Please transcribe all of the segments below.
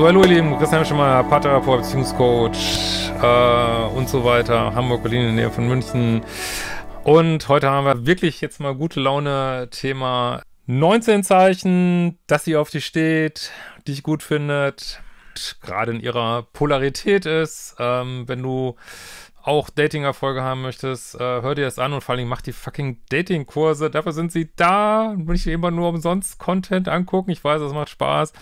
So, hallo ihr Lieben, Christian Schemmer, Paartherapeut, Beziehungscoach äh, und so weiter. Hamburg, Berlin, in der Nähe von München. Und heute haben wir wirklich jetzt mal gute Laune Thema 19 Zeichen, dass sie auf dich steht, dich gut findet, gerade in ihrer Polarität ist. Ähm, wenn du auch Dating-Erfolge haben möchtest, äh, hör dir das an und vor allem mach die fucking Dating-Kurse. Dafür sind sie da. Will ich immer nur umsonst Content angucken. Ich weiß, das macht Spaß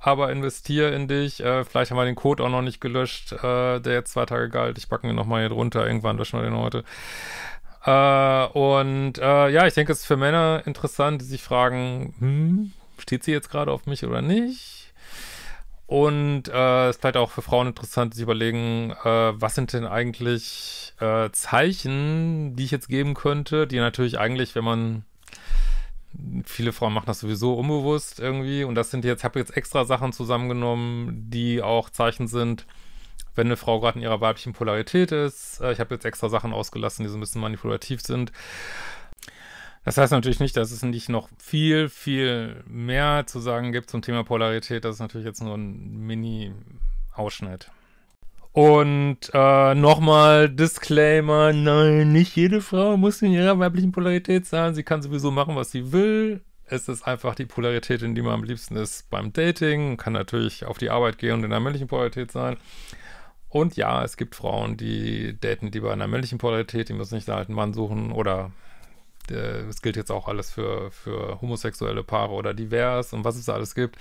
aber investiere in dich. Äh, vielleicht haben wir den Code auch noch nicht gelöscht, äh, der jetzt zwei Tage galt. Ich packe ihn nochmal hier drunter. Irgendwann löschen wir den heute. Äh, und äh, ja, ich denke, es ist für Männer interessant, die sich fragen, hm, steht sie jetzt gerade auf mich oder nicht? Und äh, es ist vielleicht halt auch für Frauen interessant, die sich überlegen, äh, was sind denn eigentlich Zeichen, die ich jetzt geben könnte, die natürlich eigentlich, wenn man Viele Frauen machen das sowieso unbewusst irgendwie. Und das sind jetzt, habe jetzt extra Sachen zusammengenommen, die auch Zeichen sind, wenn eine Frau gerade in ihrer weiblichen Polarität ist. Äh, ich habe jetzt extra Sachen ausgelassen, die so ein bisschen manipulativ sind. Das heißt natürlich nicht, dass es nicht noch viel, viel mehr zu sagen gibt zum Thema Polarität. Das ist natürlich jetzt nur ein Mini-Ausschnitt. Und äh, nochmal Disclaimer: Nein, nicht jede Frau muss in ihrer weiblichen Polarität sein. Sie kann sowieso machen, was sie will. Es ist einfach die Polarität, in die man am liebsten ist beim Dating. Man Kann natürlich auf die Arbeit gehen und in der männlichen Polarität sein. Und ja, es gibt Frauen, die daten lieber in der männlichen Polarität. Die müssen nicht den alten Mann suchen oder äh, es gilt jetzt auch alles für, für homosexuelle Paare oder divers und was es da alles gibt.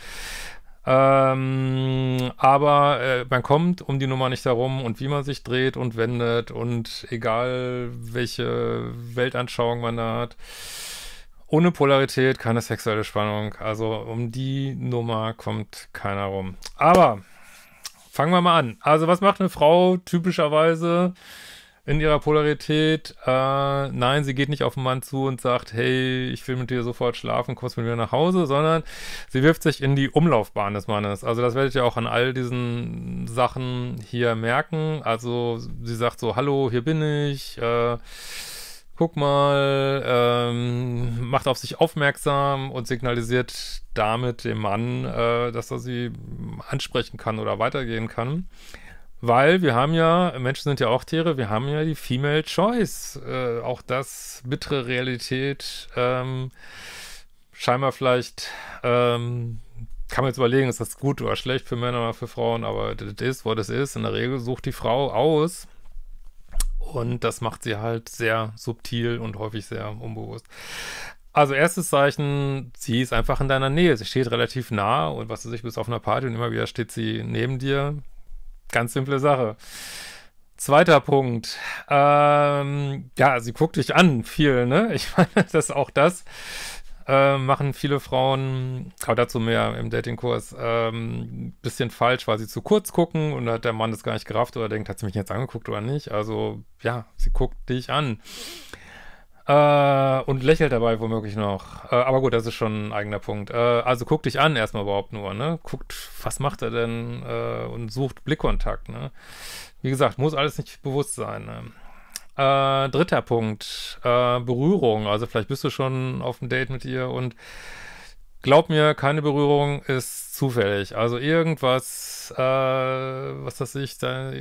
Ähm, aber äh, man kommt um die Nummer nicht herum und wie man sich dreht und wendet und egal welche Weltanschauung man da hat. Ohne Polarität keine sexuelle Spannung. Also um die Nummer kommt keiner rum. Aber fangen wir mal an. Also was macht eine Frau typischerweise? in ihrer Polarität. Äh, nein, sie geht nicht auf den Mann zu und sagt, hey, ich will mit dir sofort schlafen, kommst mit mir nach Hause, sondern sie wirft sich in die Umlaufbahn des Mannes. Also das werdet ihr auch an all diesen Sachen hier merken. Also sie sagt so, hallo, hier bin ich. Äh, guck mal, ähm, macht auf sich aufmerksam und signalisiert damit dem Mann, äh, dass er sie ansprechen kann oder weitergehen kann. Weil wir haben ja, Menschen sind ja auch Tiere, wir haben ja die Female Choice. Äh, auch das bittere Realität. Ähm, scheinbar vielleicht, ähm, kann man jetzt überlegen, ist das gut oder schlecht für Männer oder für Frauen, aber das ist, was das ist. In der Regel sucht die Frau aus. Und das macht sie halt sehr subtil und häufig sehr unbewusst. Also erstes Zeichen, sie ist einfach in deiner Nähe. Sie steht relativ nah und was sie sich bis auf einer Party und immer wieder steht sie neben dir. Ganz simple Sache. Zweiter Punkt. Ähm, ja, sie guckt dich an, viel, ne? Ich meine, das ist auch das äh, machen viele Frauen, aber dazu mehr im Datingkurs, ähm, bisschen falsch, weil sie zu kurz gucken und hat der Mann das gar nicht gerafft oder denkt, hat sie mich jetzt angeguckt oder nicht. Also ja, sie guckt dich an. Äh, und lächelt dabei womöglich noch. Äh, aber gut, das ist schon ein eigener Punkt. Äh, also guckt dich an erstmal überhaupt nur, ne? Guckt, was macht er denn äh, und sucht Blickkontakt, ne? Wie gesagt, muss alles nicht bewusst sein. Ne? Äh, dritter Punkt, äh, Berührung. Also vielleicht bist du schon auf dem Date mit ihr und glaub mir, keine Berührung ist zufällig. Also irgendwas, was das ich, da,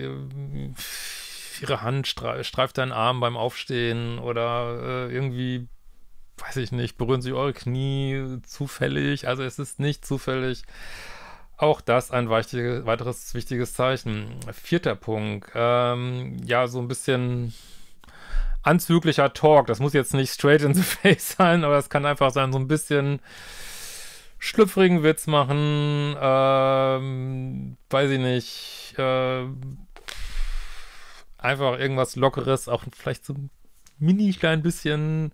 ihre Hand, streif, streift deinen Arm beim Aufstehen oder äh, irgendwie, weiß ich nicht, berühren sie eure Knie zufällig. Also es ist nicht zufällig. Auch das ein weiteres wichtiges Zeichen. Vierter Punkt. Ähm, ja, so ein bisschen anzüglicher Talk. Das muss jetzt nicht straight in the face sein, aber es kann einfach sein, so ein bisschen schlüpfrigen Witz machen. Ähm, weiß ich nicht. Äh, einfach irgendwas Lockeres, auch vielleicht so ein mini klein bisschen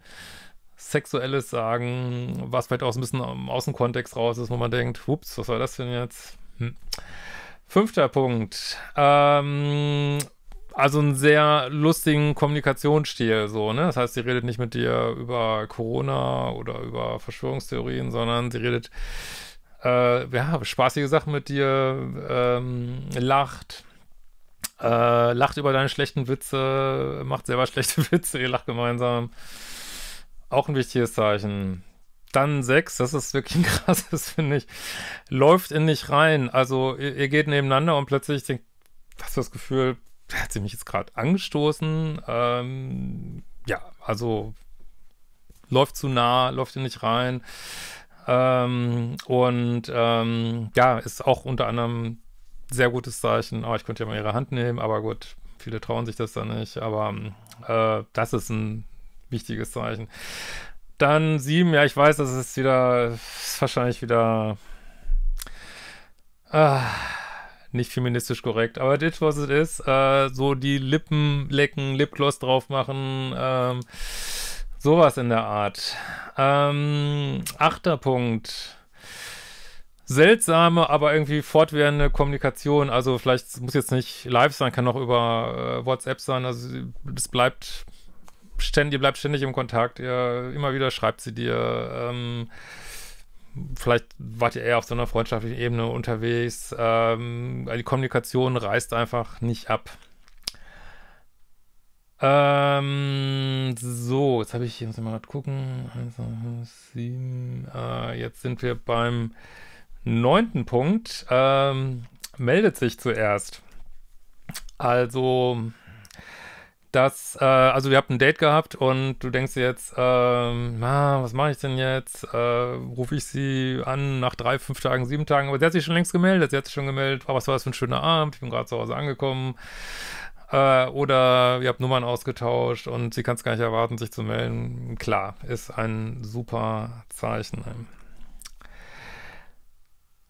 Sexuelles sagen, was vielleicht auch so ein bisschen aus dem Kontext raus ist, wo man denkt, ups, was war das denn jetzt? Hm. Fünfter Punkt. Ähm, also einen sehr lustigen Kommunikationsstil, so, ne? Das heißt, sie redet nicht mit dir über Corona oder über Verschwörungstheorien, sondern sie redet, äh, ja, spaßige Sachen mit dir, ähm, lacht, äh, lacht über deine schlechten Witze, macht selber schlechte Witze, ihr lacht gemeinsam. Auch ein wichtiges Zeichen. Dann sechs, das ist wirklich ein krasses, finde ich. Läuft in dich rein. Also ihr, ihr geht nebeneinander und plötzlich denkt, hast du das Gefühl, der hat sie mich jetzt gerade angestoßen. Ähm, ja, also läuft zu nah, läuft in dich rein. Ähm, und ähm, ja, ist auch unter anderem sehr gutes Zeichen. Oh, ich könnte ja mal ihre Hand nehmen, aber gut, viele trauen sich das dann nicht. Aber äh, das ist ein wichtiges Zeichen. Dann sieben, ja, ich weiß, das ist wieder, ist wahrscheinlich wieder äh, nicht feministisch korrekt, aber das, was es ist, äh, so die Lippen lecken, Lipgloss drauf machen, ähm, sowas in der Art. Ähm, achter Punkt seltsame, aber irgendwie fortwährende Kommunikation. Also vielleicht muss jetzt nicht live sein, kann auch über äh, WhatsApp sein. Also das bleibt ständig, ihr bleibt ständig im Kontakt. Ihr, immer wieder schreibt sie dir. Ähm, vielleicht wart ihr eher auf so einer freundschaftlichen Ebene unterwegs. Ähm, also die Kommunikation reißt einfach nicht ab. Ähm, so, jetzt habe ich, muss ich mal gucken, 1, 2, 7, äh, jetzt sind wir beim neunten Punkt ähm, meldet sich zuerst. Also, dass, äh, also ihr habt ein Date gehabt und du denkst dir jetzt, ähm, ah, was mache ich denn jetzt? Äh, rufe ich sie an nach drei, fünf Tagen, sieben Tagen? Aber sie hat sich schon längst gemeldet, sie hat sich schon gemeldet, oh, was war das für ein schöner Abend, ich bin gerade zu Hause angekommen. Äh, oder ihr habt Nummern ausgetauscht und sie kann es gar nicht erwarten, sich zu melden. Klar, ist ein super Zeichen.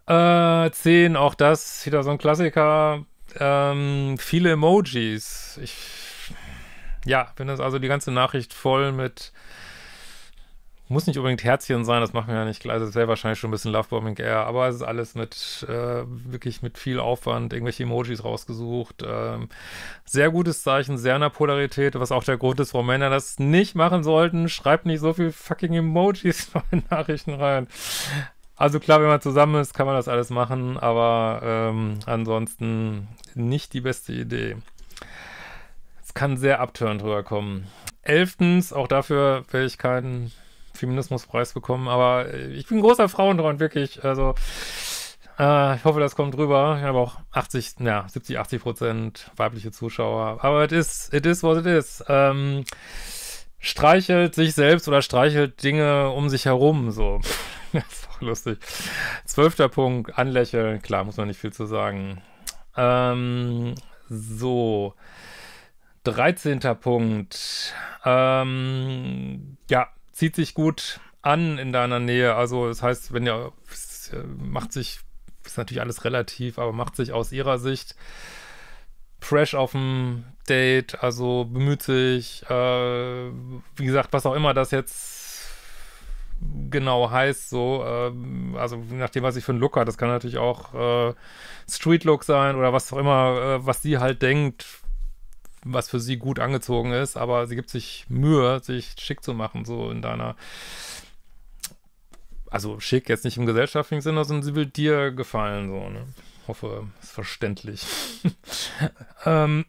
Äh, 10, auch das, wieder so ein Klassiker. Ähm, viele Emojis. Ich, ja, finde das also die ganze Nachricht voll mit muss nicht unbedingt Herzchen sein, das machen wir ja nicht gleich. Das wäre wahrscheinlich schon ein bisschen Lovebombing eher, aber es ist alles mit äh, wirklich mit viel Aufwand, irgendwelche Emojis rausgesucht. Ähm, sehr gutes Zeichen, sehr einer Polarität, was auch der Grund ist, warum Männer das nicht machen sollten. Schreibt nicht so viel fucking Emojis in Nachrichten rein. Also klar, wenn man zusammen ist, kann man das alles machen, aber ähm, ansonsten nicht die beste Idee. Es kann sehr abtörend rüberkommen. Elftens, auch dafür werde ich keinen Feminismuspreis bekommen, aber äh, ich bin großer Frauenfreund, wirklich. Also äh, ich hoffe, das kommt rüber. Ich habe auch 80, ja, 70, 80 Prozent weibliche Zuschauer. Aber it is, it is what it is. Ähm, streichelt sich selbst oder streichelt Dinge um sich herum, so. das ist doch lustig. Zwölfter Punkt, anlächeln. Klar, muss man nicht viel zu sagen. Ähm, so. Dreizehnter Punkt. Ähm, ja, zieht sich gut an in deiner Nähe. Also, das heißt, wenn ihr macht sich, ist natürlich alles relativ, aber macht sich aus ihrer Sicht fresh auf dem Date, also bemüht sich, äh, wie gesagt, was auch immer das jetzt genau heißt, so, äh, also nachdem, was ich für einen Look hat, das kann natürlich auch äh, Street-Look sein oder was auch immer, äh, was sie halt denkt, was für sie gut angezogen ist, aber sie gibt sich Mühe, sich schick zu machen, so in deiner also schick jetzt nicht im gesellschaftlichen Sinne, sondern sie will dir gefallen, so, ne? Hoffe, ist verständlich. ähm,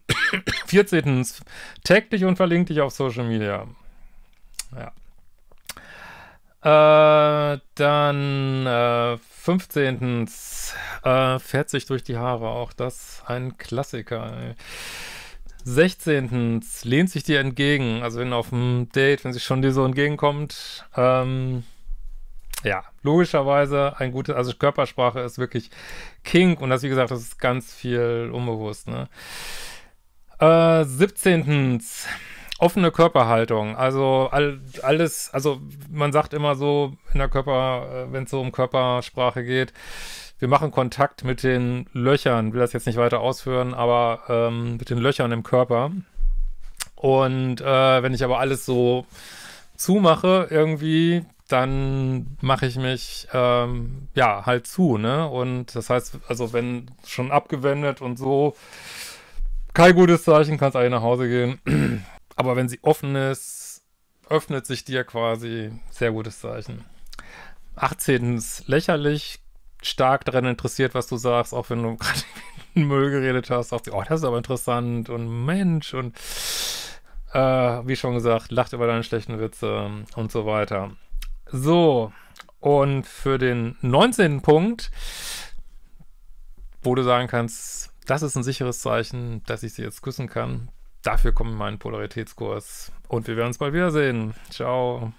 14. Tag dich und verlink dich auf Social Media. Ja. Äh, dann äh, 15. Äh, fährt sich durch die Haare, auch das ein Klassiker. Ey. 16. lehnt sich dir entgegen, also wenn auf dem Date, wenn sich schon dir so entgegenkommt. Ähm, ja, logischerweise ein gutes, also Körpersprache ist wirklich King und das, wie gesagt, das ist ganz viel unbewusst. Ne? Äh, 17 offene Körperhaltung. Also all, alles, also man sagt immer so in der Körper, äh, wenn es so um Körpersprache geht, wir machen Kontakt mit den Löchern, will das jetzt nicht weiter ausführen, aber ähm, mit den Löchern im Körper. Und äh, wenn ich aber alles so zumache irgendwie, dann mache ich mich ähm, ja halt zu, ne? Und das heißt, also wenn schon abgewendet und so, kein gutes Zeichen, kannst eigentlich nach Hause gehen. Aber wenn sie offen ist, öffnet sich dir quasi. Sehr gutes Zeichen. 18. lächerlich, stark daran interessiert, was du sagst, auch wenn du gerade Müll geredet hast, sagt sie, oh, das ist aber interessant und Mensch und äh, wie schon gesagt, lacht über deine schlechten Witze und so weiter. So, und für den 19. Punkt, wo du sagen kannst, das ist ein sicheres Zeichen, dass ich sie jetzt küssen kann, dafür kommen wir mal in Polaritätskurs. Und wir werden uns bald wiedersehen. Ciao.